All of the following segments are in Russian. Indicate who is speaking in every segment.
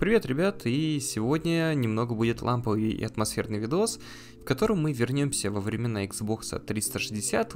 Speaker 1: Привет, ребят, и сегодня немного будет ламповый и атмосферный видос, в котором мы вернемся во времена Xbox 360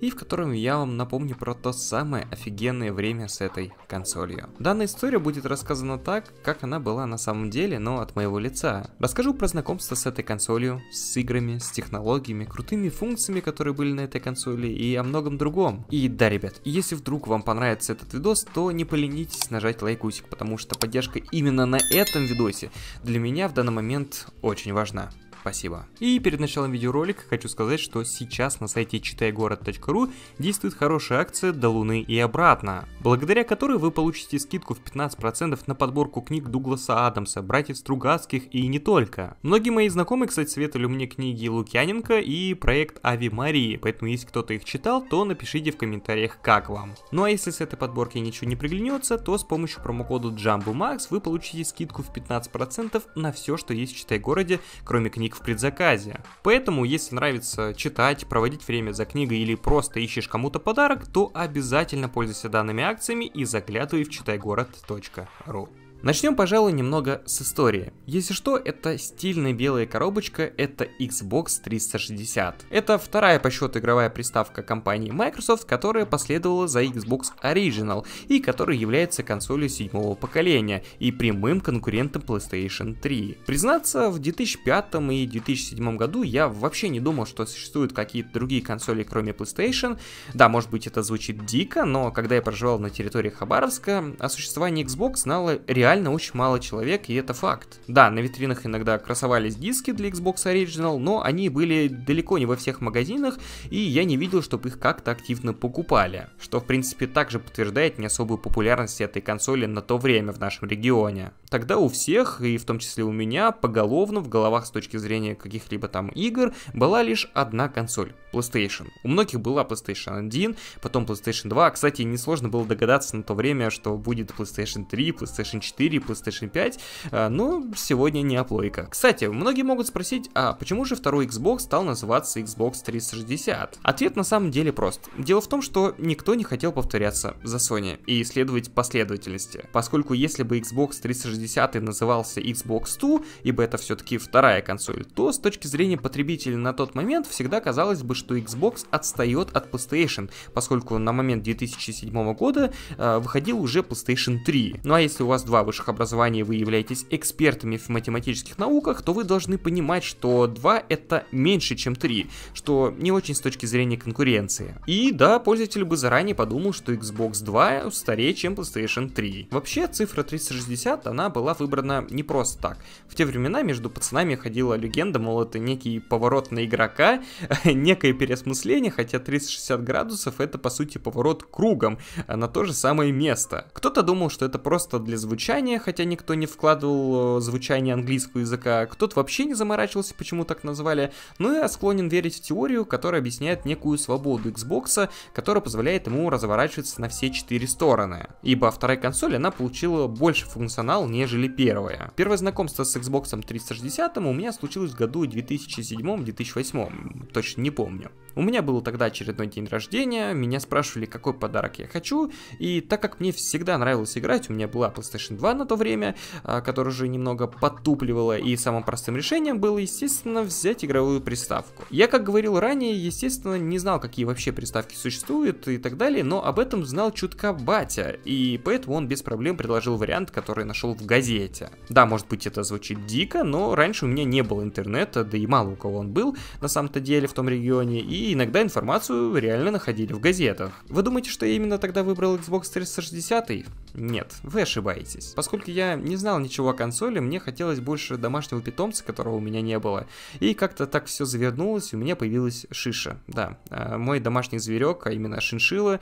Speaker 1: и в котором я вам напомню про то самое офигенное время с этой консолью. Данная история будет рассказана так, как она была на самом деле, но от моего лица. Расскажу про знакомство с этой консолью, с играми, с технологиями, крутыми функциями, которые были на этой консоли и о многом другом. И да, ребят, если вдруг вам понравится этот видос, то не поленитесь нажать лайкусик, потому что поддержка именно на на этом видосе для меня в данный момент очень важна спасибо. И перед началом видеоролика хочу сказать, что сейчас на сайте читайгород.ру действует хорошая акция «До Луны и обратно», благодаря которой вы получите скидку в 15% на подборку книг Дугласа Адамса, братьев Стругацких и не только. Многие мои знакомые, кстати, советовали мне книги Лукьяненко и проект Ави Марии, поэтому если кто-то их читал, то напишите в комментариях, как вам. Ну а если с этой подборки ничего не приглянется, то с помощью промокода JumboMax вы получите скидку в 15% на все, что есть в Читай-городе, кроме книг книг в предзаказе. Поэтому, если нравится читать, проводить время за книгой или просто ищешь кому-то подарок, то обязательно пользуйся данными акциями и заглядывай в читайгород.ру. Начнем, пожалуй, немного с истории. Если что, это стильная белая коробочка, это Xbox 360. Это вторая по счету игровая приставка компании Microsoft, которая последовала за Xbox Original и которая является консолью седьмого поколения и прямым конкурентом PlayStation 3. Признаться, в 2005 и 2007 году я вообще не думал, что существуют какие-то другие консоли, кроме PlayStation. Да, может быть это звучит дико, но когда я проживал на территории Хабаровска, о существовании Xbox знала реально реально очень мало человек, и это факт. Да, на витринах иногда красовались диски для Xbox Original, но они были далеко не во всех магазинах, и я не видел, чтобы их как-то активно покупали. Что, в принципе, также подтверждает не особую популярность этой консоли на то время в нашем регионе. Тогда у всех, и в том числе у меня, поголовно в головах с точки зрения каких-либо там игр, была лишь одна консоль — PlayStation. У многих была PlayStation 1, потом PlayStation 2. Кстати, несложно было догадаться на то время, что будет PlayStation 3, PlayStation 4, 4 и PlayStation 5, э, но сегодня не оплойка. Кстати, многие могут спросить, а почему же второй Xbox стал называться Xbox 360? Ответ на самом деле прост. Дело в том, что никто не хотел повторяться за Sony и исследовать последовательности, поскольку если бы Xbox 360 назывался Xbox 2, ибо это все-таки вторая консоль, то с точки зрения потребителей на тот момент всегда казалось бы, что Xbox отстает от PlayStation, поскольку на момент 2007 года э, выходил уже PlayStation 3. Ну а если у вас два высших образований вы являетесь экспертами в математических науках, то вы должны понимать, что 2 это меньше, чем 3, что не очень с точки зрения конкуренции. И да, пользователь бы заранее подумал, что Xbox 2 старее, чем PlayStation 3. Вообще, цифра 360, она была выбрана не просто так. В те времена между пацанами ходила легенда, мол, это некий поворот на игрока, некое переосмысление, хотя 360 градусов это по сути поворот кругом а на то же самое место. Кто-то думал, что это просто для звучания, звучание, хотя никто не вкладывал э, звучание английского языка, кто-то вообще не заморачивался, почему так назвали, но ну я склонен верить в теорию, которая объясняет некую свободу Xbox, которая позволяет ему разворачиваться на все четыре стороны, ибо вторая консоль, она получила больше функционал, нежели первая. Первое знакомство с Xbox 360 у меня случилось в году 2007-2008, точно не помню. У меня был тогда очередной день рождения, меня спрашивали, какой подарок я хочу, и так как мне всегда нравилось играть, у меня была PlayStation 2, 2 на то время, а, которая уже немного потупливала, и самым простым решением было, естественно, взять игровую приставку. Я, как говорил ранее, естественно, не знал, какие вообще приставки существуют и так далее, но об этом знал чутка батя, и поэтому он без проблем предложил вариант, который нашел в газете. Да, может быть это звучит дико, но раньше у меня не было интернета, да и мало у кого он был на самом-то деле в том регионе, и иногда информацию реально находили в газетах. Вы думаете, что я именно тогда выбрал Xbox 360? Нет, вы ошибаетесь. Поскольку я не знал ничего о консоли, мне хотелось больше домашнего питомца, которого у меня не было. И как-то так все завернулось, у меня появилась Шиша. Да, э, мой домашний зверек, а именно шиншила,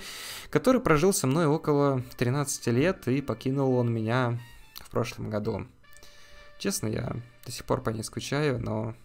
Speaker 1: который прожил со мной около 13 лет и покинул он меня в прошлом году. Честно, я до сих пор по ней скучаю, но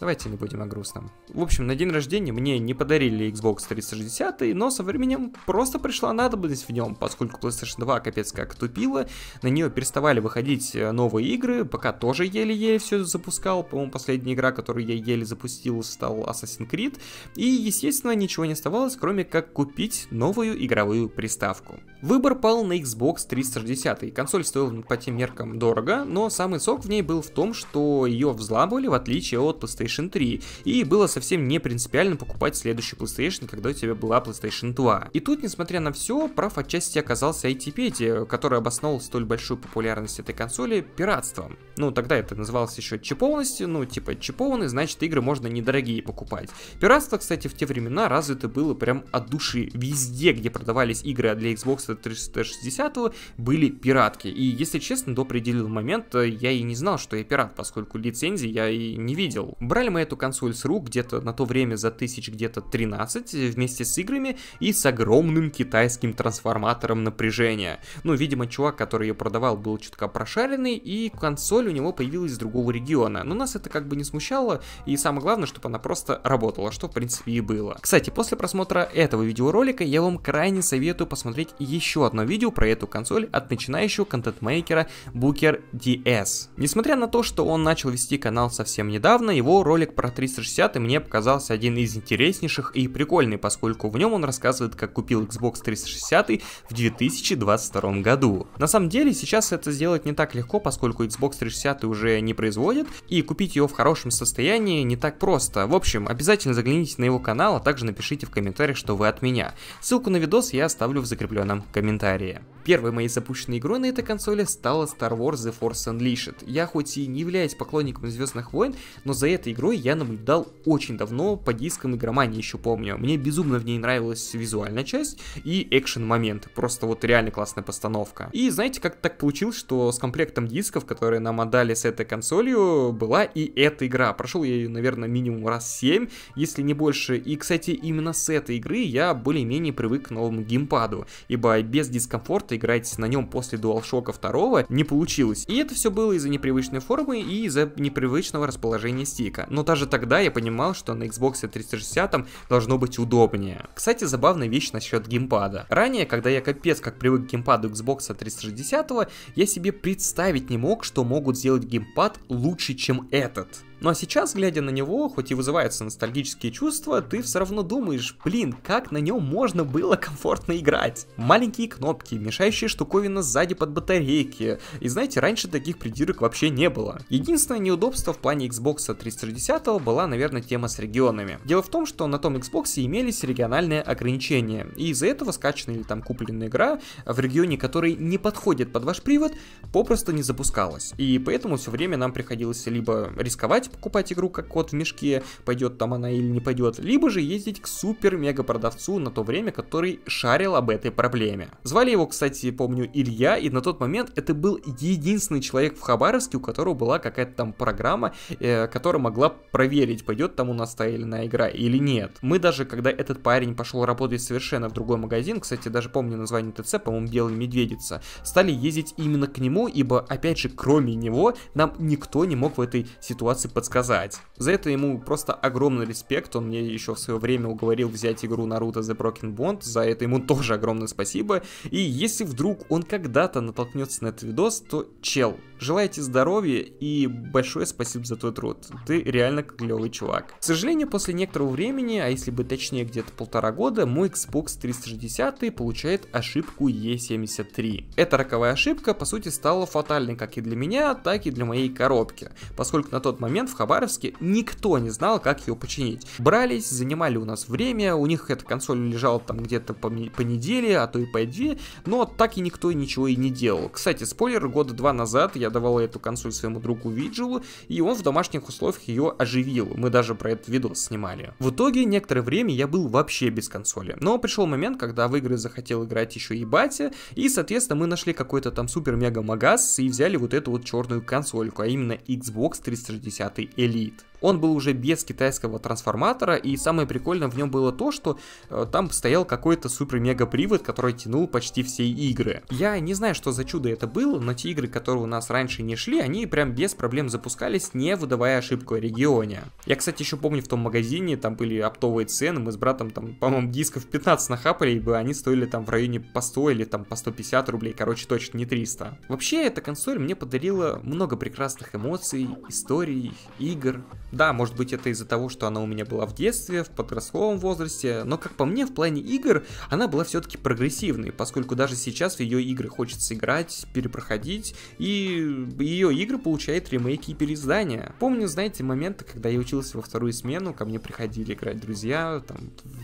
Speaker 1: Давайте не будем о грустном. В общем, на день рождения мне не подарили Xbox 360, но со временем просто пришла надобность в нем, поскольку PlayStation 2 капец как тупила, на нее переставали выходить э, новые игры, пока тоже еле-еле все запускал, по-моему, последняя игра, которую я еле запустил, стал Assassin's Creed, и, естественно, ничего не оставалось, кроме как купить новую игровую приставку. Выбор пал на Xbox 360, консоль стоила по тем меркам дорого, но самый сок в ней был в том, что ее взламывали в отличие от PlayStation PlayStation 3, и было совсем не принципиально покупать следующий PlayStation, когда у тебя была PlayStation 2. И тут, несмотря на все, прав отчасти оказался it который обосновал столь большую популярность этой консоли пиратством. Ну, тогда это называлось еще чипованностью, ну, типа чипованный, значит, игры можно недорогие покупать. Пиратство, кстати, в те времена развито было прям от души. Везде, где продавались игры для Xbox 360, были пиратки. И, если честно, до определенного момента я и не знал, что я пират, поскольку лицензии я и не видел. Брали мы эту консоль с рук где-то на то время за тысяч где-то 13 вместе с играми и с огромным китайским трансформатором напряжения. Ну, видимо, чувак, который ее продавал, был чутка прошаренный, и консоль у него появилась из другого региона. Но нас это как бы не смущало, и самое главное, чтобы она просто работала, что в принципе и было. Кстати, после просмотра этого видеоролика я вам крайне советую посмотреть еще одно видео про эту консоль от начинающего контент-мейкера Booker DS. Несмотря на то, что он начал вести канал совсем недавно, его ролик про 360 мне показался один из интереснейших и прикольный, поскольку в нем он рассказывает, как купил Xbox 360 в 2022 году. На самом деле сейчас это сделать не так легко, поскольку Xbox 360 уже не производит, и купить его в хорошем состоянии не так просто. В общем, обязательно загляните на его канал, а также напишите в комментариях, что вы от меня. Ссылку на видос я оставлю в закрепленном комментарии. Первой моей запущенной игрой на этой консоли стала Star Wars The Force Unleashed. Я хоть и не являюсь поклонником Звездных войн, но за этой игрой я наблюдал очень давно по дискам игромании еще помню. Мне безумно в ней нравилась визуальная часть и экшен-момент. Просто вот реально классная постановка. И знаете, как так получилось, что с комплектом дисков, которые нам отдали с этой консолью, была и эта игра. Прошел я ее, наверное, минимум раз 7, если не больше. И, кстати, именно с этой игры я более-менее привык к новому геймпаду, ибо без дискомфорта играть на нем после DualShock 2 не получилось. И это все было из-за непривычной формы и из-за непривычного расположения стика но даже тогда я понимал, что на Xbox 360 должно быть удобнее. Кстати, забавная вещь насчет геймпада. Ранее, когда я капец как привык к геймпаду Xbox 360, я себе представить не мог, что могут сделать геймпад лучше, чем этот. Ну а сейчас, глядя на него, хоть и вызываются ностальгические чувства, ты все равно думаешь, блин, как на нем можно было комфортно играть. Маленькие кнопки, мешающие штуковина сзади под батарейки. И знаете, раньше таких придирок вообще не было. Единственное неудобство в плане Xbox 360 была, наверное, тема с регионами. Дело в том, что на том Xbox имелись региональные ограничения, и из-за этого скачанная или там купленная игра в регионе, который не подходит под ваш привод, попросту не запускалась. И поэтому все время нам приходилось либо рисковать, покупать игру как кот в мешке, пойдет там она или не пойдет, либо же ездить к супер-мега-продавцу на то время, который шарил об этой проблеме. Звали его, кстати, помню, Илья, и на тот момент это был единственный человек в Хабаровске, у которого была какая-то там программа, э, которая могла проверить, пойдет там у нас та или иная игра или нет. Мы даже, когда этот парень пошел работать совершенно в другой магазин, кстати, даже помню название ТЦ, по-моему, Белый Медведица, стали ездить именно к нему, ибо, опять же, кроме него, нам никто не мог в этой ситуации подсказать. За это ему просто огромный респект, он мне еще в свое время уговорил взять игру Наруто The Broken Bond, за это ему тоже огромное спасибо. И если вдруг он когда-то натолкнется на этот видос, то чел, желайте здоровья и большое спасибо за твой труд, ты реально клевый чувак. К сожалению, после некоторого времени, а если бы точнее где-то полтора года, мой Xbox 360 получает ошибку E73. Эта роковая ошибка по сути стала фатальной как и для меня, так и для моей коробки, поскольку на тот момент момент в Хабаровске никто не знал, как ее починить. Брались, занимали у нас время, у них эта консоль лежала там где-то по, по неделе, а то и по две, но так и никто ничего и не делал. Кстати, спойлер, года два назад я давал эту консоль своему другу Виджилу, и он в домашних условиях ее оживил. Мы даже про этот видос снимали. В итоге, некоторое время я был вообще без консоли. Но пришел момент, когда в игры захотел играть еще и батя, и, соответственно, мы нашли какой-то там супер-мега-магаз и взяли вот эту вот черную консольку, а именно Xbox 360 пятый элит. Он был уже без китайского трансформатора, и самое прикольное в нем было то, что э, там стоял какой-то супер-мега-привод, который тянул почти все игры. Я не знаю, что за чудо это было, но те игры, которые у нас раньше не шли, они прям без проблем запускались, не выдавая ошибку о регионе. Я, кстати, еще помню в том магазине, там были оптовые цены, мы с братом там, по-моему, дисков 15 нахапали, и они стоили там в районе по 100 или там по 150 рублей, короче, точно не 300. Вообще, эта консоль мне подарила много прекрасных эмоций, историй, игр, да, может быть это из-за того, что она у меня была в детстве, в подростковом возрасте, но как по мне в плане игр она была все-таки прогрессивной, поскольку даже сейчас в ее игры хочется играть, перепроходить, и ее игры получают ремейки и переиздания. Помню, знаете, моменты, когда я учился во вторую смену, ко мне приходили играть друзья, там,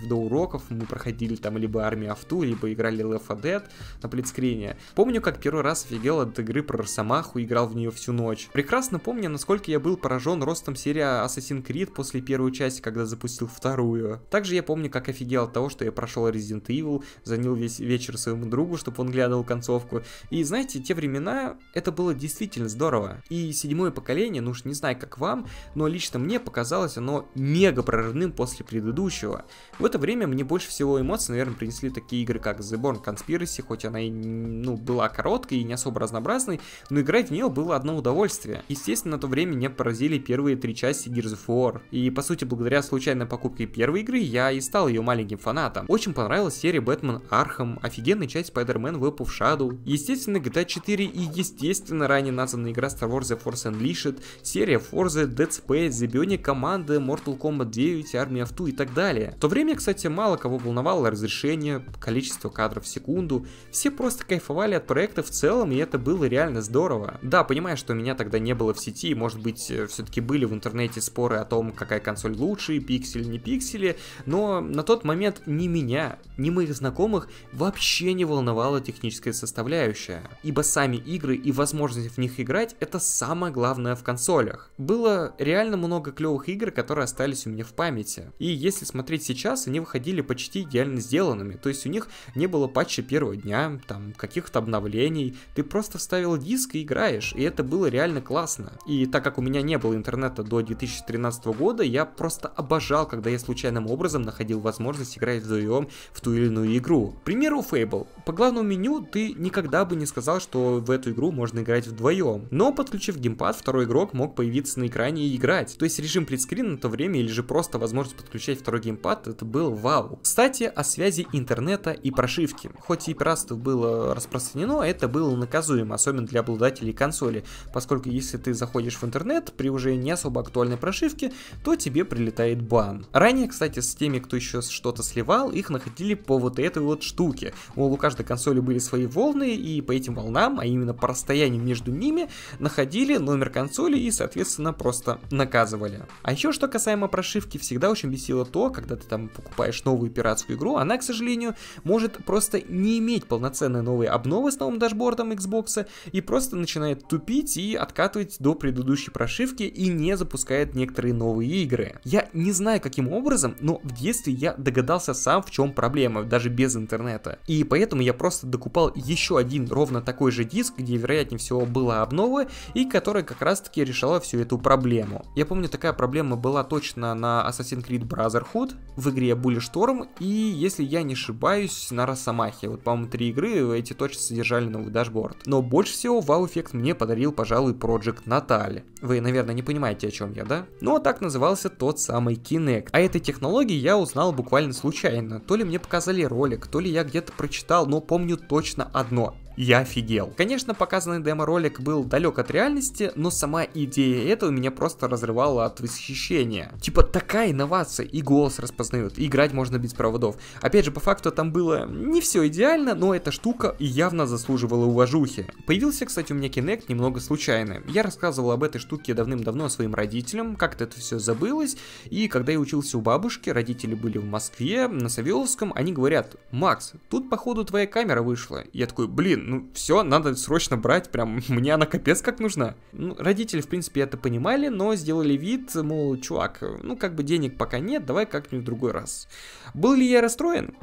Speaker 1: до уроков мы проходили там либо Армия Авту, либо играли Left 4 Dead на плитскрине. Помню, как первый раз офигел от игры про Росомаху, играл в нее всю ночь. Прекрасно помню, насколько я был поражен ростом серии Assassin's Creed после первой части, когда запустил вторую. Также я помню, как офигел от того, что я прошел Resident Evil, занял весь вечер своему другу, чтобы он глядал концовку. И знаете, те времена это было действительно здорово. И седьмое поколение, ну уж не знаю как вам, но лично мне показалось оно мега прорывным после предыдущего. В это время мне больше всего эмоций, наверное, принесли такие игры, как The Born Conspiracy, хоть она и ну, была короткой и не особо разнообразной, но играть в нее было одно удовольствие. Естественно, на то время меня поразили первые три части части Gears of War. И по сути, благодаря случайной покупке первой игры, я и стал ее маленьким фанатом. Очень понравилась серия Batman Arkham, офигенная часть Spider-Man Web Shadow, естественно GTA 4 и естественно ранее названная игра Star Wars The Force Unleashed, серия Forza, Dead Space, Забионе команды, Mortal Kombat 9, Армия в ту и так далее. В то время, кстати, мало кого волновало разрешение, количество кадров в секунду, все просто кайфовали от проекта в целом, и это было реально здорово. Да, понимаю, что меня тогда не было в сети, может быть, э, все-таки были в интернете эти споры о том, какая консоль лучше, пиксель, не пиксели, но на тот момент ни меня, ни моих знакомых вообще не волновала техническая составляющая, ибо сами игры и возможность в них играть это самое главное в консолях. Было реально много клевых игр, которые остались у меня в памяти. И если смотреть сейчас, они выходили почти идеально сделанными, то есть у них не было патча первого дня, там каких-то обновлений, ты просто вставил диск и играешь, и это было реально классно. И так как у меня не было интернета до 2000 2013 года я просто обожал, когда я случайным образом находил возможность играть вдвоем в ту или иную игру. К примеру, Fable. По главному меню ты никогда бы не сказал, что в эту игру можно играть вдвоем. Но подключив геймпад, второй игрок мог появиться на экране и играть. То есть режим предскрин на то время или же просто возможность подключать второй геймпад, это был вау. Кстати, о связи интернета и прошивки. Хоть и пиратство было распространено, это было наказуемо, особенно для обладателей консоли, поскольку если ты заходишь в интернет при уже не особо актуальном консольной прошивки, то тебе прилетает бан. Ранее, кстати, с теми, кто еще что-то сливал, их находили по вот этой вот штуке. Мол, у каждой консоли были свои волны, и по этим волнам, а именно по расстоянию между ними, находили номер консоли и, соответственно, просто наказывали. А еще, что касаемо прошивки, всегда очень бесило то, когда ты там покупаешь новую пиратскую игру, она, к сожалению, может просто не иметь полноценной новой обновы с новым дашбордом Xbox, и просто начинает тупить и откатывать до предыдущей прошивки и не запускает добавляет некоторые новые игры. Я не знаю каким образом, но в детстве я догадался сам в чем проблема, даже без интернета. И поэтому я просто докупал еще один ровно такой же диск, где вероятнее всего была обнова, и которая как раз таки решала всю эту проблему. Я помню, такая проблема была точно на Assassin's Creed Brotherhood, в игре Bully Storm, и если я не ошибаюсь, на Росомахе. Вот, по-моему, три игры эти точно содержали новый дашборд. Но больше всего вау-эффект мне подарил, пожалуй, Project Natal. Вы, наверное, не понимаете, о чем я, ну а так назывался тот самый Kinect. А этой технологии я узнал буквально случайно. То ли мне показали ролик, то ли я где-то прочитал, но помню точно одно я офигел. Конечно, показанный демо-ролик был далек от реальности, но сама идея этого меня просто разрывала от восхищения. Типа такая инновация, и голос распознают, и играть можно без проводов. Опять же, по факту там было не все идеально, но эта штука явно заслуживала уважухи. Появился, кстати, у меня Kinect немного случайно. Я рассказывал об этой штуке давным-давно своим родителям, как-то это все забылось, и когда я учился у бабушки, родители были в Москве, на Савеловском, они говорят, Макс, тут походу твоя камера вышла. Я такой, блин, ну все, надо срочно брать, прям мне она капец как нужна. Ну, родители, в принципе, это понимали, но сделали вид, мол, чувак, ну как бы денег пока нет, давай как-нибудь в другой раз. Был ли я расстроен?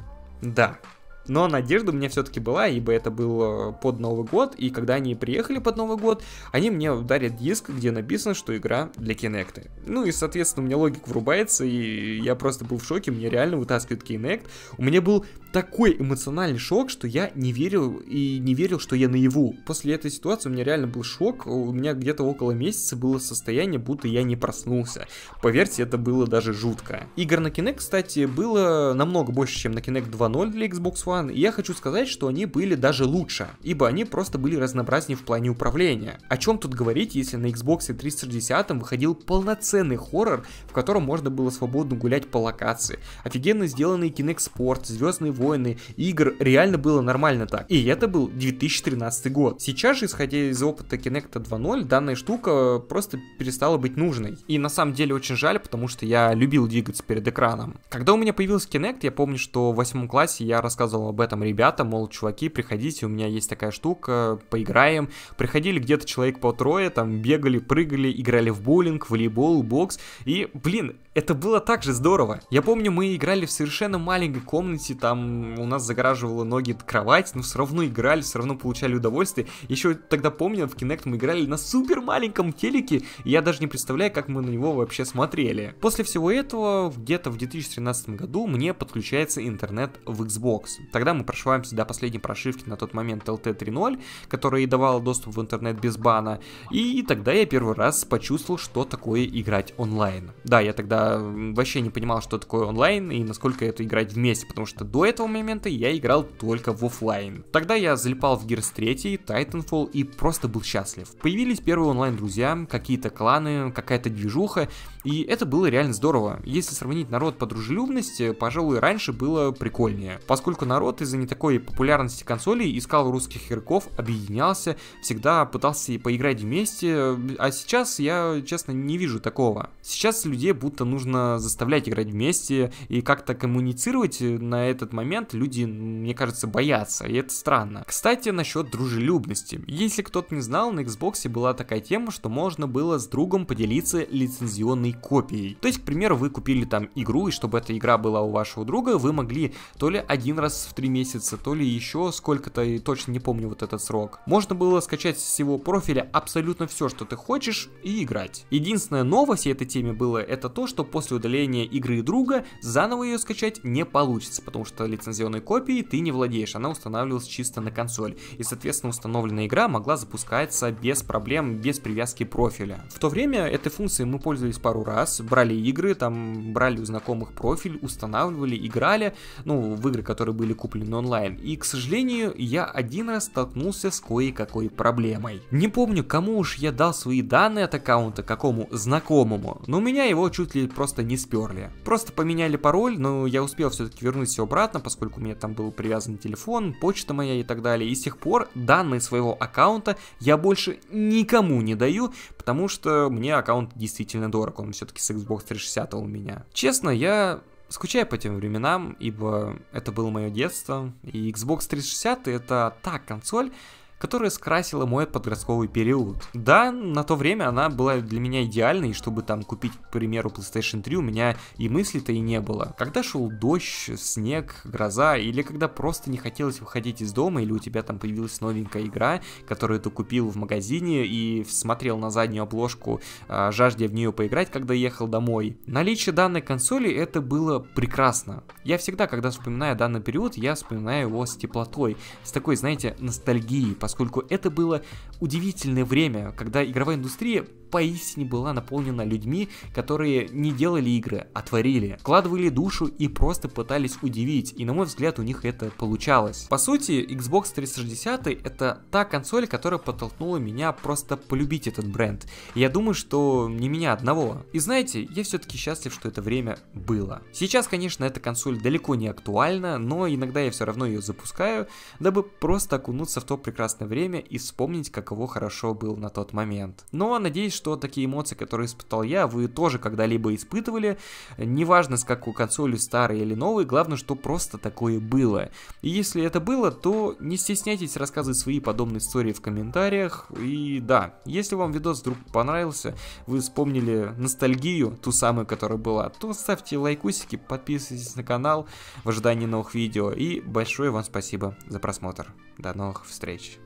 Speaker 1: Да, но надежда у меня все-таки была, ибо это был э, под Новый год, и когда они приехали под Новый год, они мне дарят диск, где написано, что игра для Kinect. Ну и, соответственно, у меня логик врубается, и я просто был в шоке, мне реально вытаскивают Kinect. У меня был такой эмоциональный шок, что я не верил и не верил, что я наяву. После этой ситуации у меня реально был шок, у меня где-то около месяца было состояние, будто я не проснулся. Поверьте, это было даже жутко. Игр на Kinect, кстати, было намного больше, чем на Kinect 2.0 для Xbox One, One, и я хочу сказать, что они были даже лучше, ибо они просто были разнообразнее в плане управления. О чем тут говорить, если на Xbox 360 выходил полноценный хоррор, в котором можно было свободно гулять по локации. Офигенно сделанный Kinect Sport, Звездные войны, игр реально было нормально так. И это был 2013 год. Сейчас же, исходя из опыта Kinect 2.0, данная штука просто перестала быть нужной. И на самом деле очень жаль, потому что я любил двигаться перед экраном. Когда у меня появился Kinect, я помню, что в восьмом классе я рассказывал об этом ребята, мол, чуваки, приходите, у меня есть такая штука, поиграем. Приходили где-то человек по трое, там бегали, прыгали, играли в боулинг, волейбол, бокс. И, блин, это было так же здорово. Я помню, мы играли в совершенно маленькой комнате, там у нас загораживала ноги кровать, но все равно играли, все равно получали удовольствие. Еще тогда помню, в Kinect мы играли на супер маленьком телеке, и я даже не представляю, как мы на него вообще смотрели. После всего этого, где-то в 2013 году мне подключается интернет в Xbox. Тогда мы прошиваемся до последней прошивки на тот момент LT 3.0, которая и давала доступ в интернет без бана, и тогда я первый раз почувствовал, что такое играть онлайн. Да, я тогда вообще не понимал, что такое онлайн и насколько это играть вместе, потому что до этого момента я играл только в офлайн. Тогда я залипал в Gears 3, Titanfall и просто был счастлив. Появились первые онлайн-друзья, какие-то кланы, какая-то движуха, и это было реально здорово. Если сравнить народ по дружелюбности, пожалуй, раньше было прикольнее, поскольку народ из-за не такой популярности консолей искал русских игроков, объединялся, всегда пытался поиграть вместе, а сейчас я, честно, не вижу такого. Сейчас людей будто нужно нужно заставлять играть вместе и как-то коммуницировать э, на этот момент люди, мне кажется, боятся, и это странно. Кстати, насчет дружелюбности. Если кто-то не знал, на Xbox была такая тема, что можно было с другом поделиться лицензионной копией. То есть, к примеру, вы купили там игру, и чтобы эта игра была у вашего друга, вы могли то ли один раз в три месяца, то ли еще сколько-то, и точно не помню вот этот срок. Можно было скачать с его профиля абсолютно все, что ты хочешь, и играть. Единственная новость этой теме было это то, что после удаления игры друга заново ее скачать не получится, потому что лицензионной копией ты не владеешь, она устанавливалась чисто на консоль. И, соответственно, установленная игра могла запускаться без проблем, без привязки профиля. В то время этой функцией мы пользовались пару раз, брали игры, там брали у знакомых профиль, устанавливали, играли, ну, в игры, которые были куплены онлайн. И, к сожалению, я один раз столкнулся с кое-какой проблемой. Не помню, кому уж я дал свои данные от аккаунта, какому знакомому, но у меня его чуть ли пароль просто не сперли. Просто поменяли пароль, но я успел все-таки вернуть все обратно, поскольку у меня там был привязан телефон, почта моя и так далее. И с тех пор данные своего аккаунта я больше никому не даю, потому что мне аккаунт действительно дорог, он все-таки с Xbox 360 у меня. Честно, я скучаю по тем временам, ибо это было мое детство, и Xbox 360 это та консоль, которая скрасила мой подростковый период. Да, на то время она была для меня идеальной, и чтобы там купить, к примеру, PlayStation 3, у меня и мысли-то и не было. Когда шел дождь, снег, гроза, или когда просто не хотелось выходить из дома, или у тебя там появилась новенькая игра, которую ты купил в магазине и смотрел на заднюю обложку, а, жаждя в нее поиграть, когда ехал домой. Наличие данной консоли это было прекрасно. Я всегда, когда вспоминаю данный период, я вспоминаю его с теплотой, с такой, знаете, ностальгией, по поскольку это было удивительное время, когда игровая индустрия поистине была наполнена людьми, которые не делали игры, а творили, вкладывали душу и просто пытались удивить, и на мой взгляд у них это получалось. По сути, Xbox 360 это та консоль, которая подтолкнула меня просто полюбить этот бренд. Я думаю, что не меня одного. И знаете, я все-таки счастлив, что это время было. Сейчас, конечно, эта консоль далеко не актуальна, но иногда я все равно ее запускаю, дабы просто окунуться в то прекрасное время и вспомнить, каково хорошо был на тот момент. Но надеюсь, что такие эмоции, которые испытал я, вы тоже когда-либо испытывали. Неважно, с какой консолью, старой или новой, главное, что просто такое было. И если это было, то не стесняйтесь рассказывать свои подобные истории в комментариях. И да, если вам видос вдруг понравился, вы вспомнили ностальгию, ту самую, которая была, то ставьте лайкусики, подписывайтесь на канал в ожидании новых видео. И большое вам спасибо за просмотр. До новых встреч!